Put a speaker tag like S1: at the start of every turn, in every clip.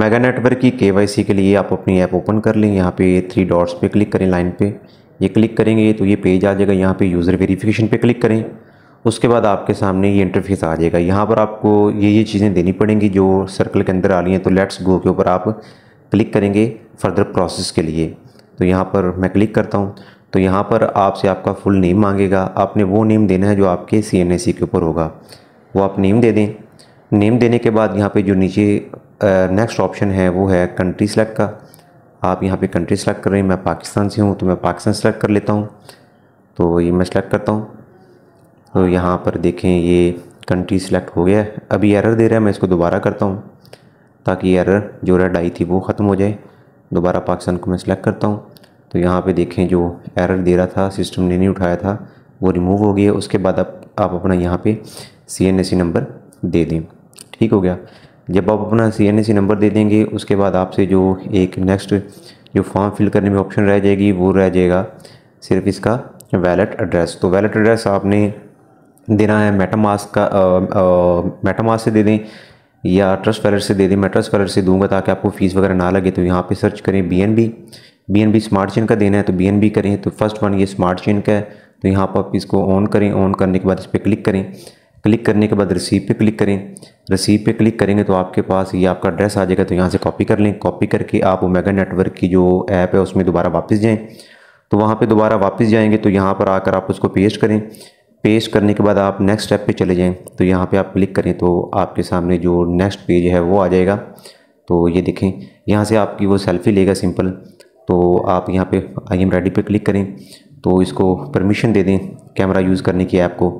S1: mega network की के के लिए आप अपनी ऐप ओपन कर लें यहाँ पे थ्री डॉट्स पे क्लिक करें लाइन पे ये क्लिक करेंगे तो ये पेज आ जाएगा यहाँ पे यूज़र वेरिफिकेशन पे क्लिक करें उसके बाद आपके सामने ये इंटरफेस आ जाएगा यहाँ पर आपको ये ये चीज़ें देनी पड़ेंगी जो सर्कल के अंदर आ रही हैं तो लेट्स गो के ऊपर आप क्लिक करेंगे फर्दर प्रोसेस के लिए तो यहाँ पर मैं क्लिक करता हूँ तो यहाँ पर आपसे आपका फुल नेम मांगेगा आपने वो नेम देना है जो आपके सी के ऊपर होगा वो आप नेम दे दें नेम देने के बाद यहाँ पे जो नीचे नेक्स्ट uh, ऑप्शन है वो है कंट्री सेलेक्ट का आप यहाँ पे कंट्री सेलेक्ट कर रहे हैं मैं पाकिस्तान से हूँ तो मैं पाकिस्तान सेलेक्ट कर लेता हूँ तो ये मैं सेलेक्ट करता हूँ तो यहाँ पर देखें ये कंट्री सेलेक्ट हो गया अभी एरर दे रहा है मैं इसको दोबारा करता हूँ ताकि एरर जो रेड आई थी वो ख़त्म हो जाए दोबारा पाकिस्तान को मैं सिलेक्ट करता हूँ तो यहाँ पर देखें जो एरर दे रहा था सिस्टम ने नहीं उठाया था वो रिमूव हो गया उसके बाद आप आप अपना यहाँ पर सी एन सी नंबर दे दें ठीक हो गया जब आप अपना सी एन सी नंबर दे देंगे उसके बाद आपसे जो एक नेक्स्ट जो फॉर्म फिल करने में ऑप्शन रह जाएगी वो रह जाएगा सिर्फ इसका वैलेट एड्रेस तो वैलेट एड्रेस आपने देना है मेटामास का मेटामास से दे दें या ट्रस्ट वैलेट से दे दें मैं ट्रस्ट वैलेट से दूंगा ताकि आपको फ़ीस वगैरह ना लगे तो यहाँ पे सर्च करें B N B B N B smart chain का देना है तो बी एन बी करें तो फर्स्ट वन ये स्मार्ट चेन का है तो यहाँ पर आप इसको ऑन करें ऑन करने के बाद इस पर क्लिक करें क्लिक करने के बाद रिसीव पे क्लिक करें रिसीव पे क्लिक करेंगे तो आपके पास ये आपका एड्रेस आ जाएगा तो यहाँ से कॉपी कर लें कॉपी करके आप ओमेगा नेटवर्क की जो ऐप है उसमें दोबारा वापस जाएँ तो वहाँ पर दोबारा वापस जाएँगे तो यहाँ पर आकर आप उसको पेश करें पेश करने के बाद आप नेक्स्ट स्टेप पर चले जाएँ तो यहाँ पर आप क्लिक करें तो आपके सामने जो नेक्स्ट पेज है वो आ जाएगा तो ये देखें यहाँ से आपकी वो सेल्फ़ी लेगा सिंपल तो आप यहाँ पे आई एम रेडी पर क्लिक करें तो इसको परमिशन दे दें कैमरा यूज़ करने की ऐप को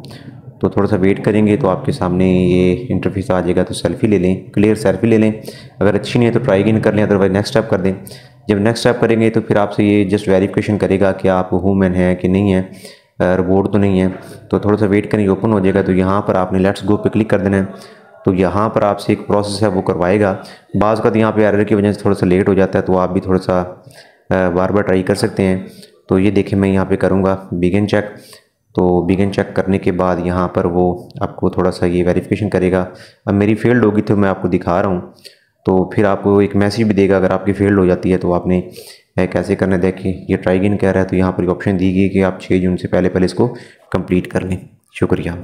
S1: तो थोड़ा सा वेट करेंगे तो आपके सामने ये इंटरफेस आ जाएगा तो सेल्फी ले लें क्लियर सेल्फी ले लें अगर अच्छी नहीं है तो ट्राई इन कर लें अदरवाइज नेक्स्ट स्टेप कर दें जब नेक्स्ट स्टेप करेंगे तो फिर आपसे ये जस्ट वेरिफिकेशन करेगा कि आप वूमेन है कि नहीं है रोबोट तो नहीं है तो थोड़ा सा वेट करेंगे ओपन हो जाएगा तो यहाँ पर आपने लेट्स गो पे क्लिक कर देना है तो यहाँ पर आपसे एक प्रोसेस है वो करवाएगा बाज़ का तो यहाँ पे एरर की वजह से थोड़ा सा लेट हो जाता है तो आप भी थोड़ा सा बार बार ट्राई कर सकते हैं तो ये देखें मैं यहाँ पे करूँगा बिगिन चेक तो बिगिन चेक करने के बाद यहाँ पर वो आपको थोड़ा सा ये वेरिफिकेशन करेगा अब मेरी फेल्ड होगी तो मैं आपको दिखा रहा हूँ तो फिर आपको एक मैसेज भी देगा अगर आपकी फेल्ड हो जाती है तो आपने कैसे करने देखे ये ट्राइगिन कह रहा है तो यहाँ पर ऑप्शन दी गई कि आप छः जून से पहले पहले इसको कम्प्लीट कर लें शुक्रिया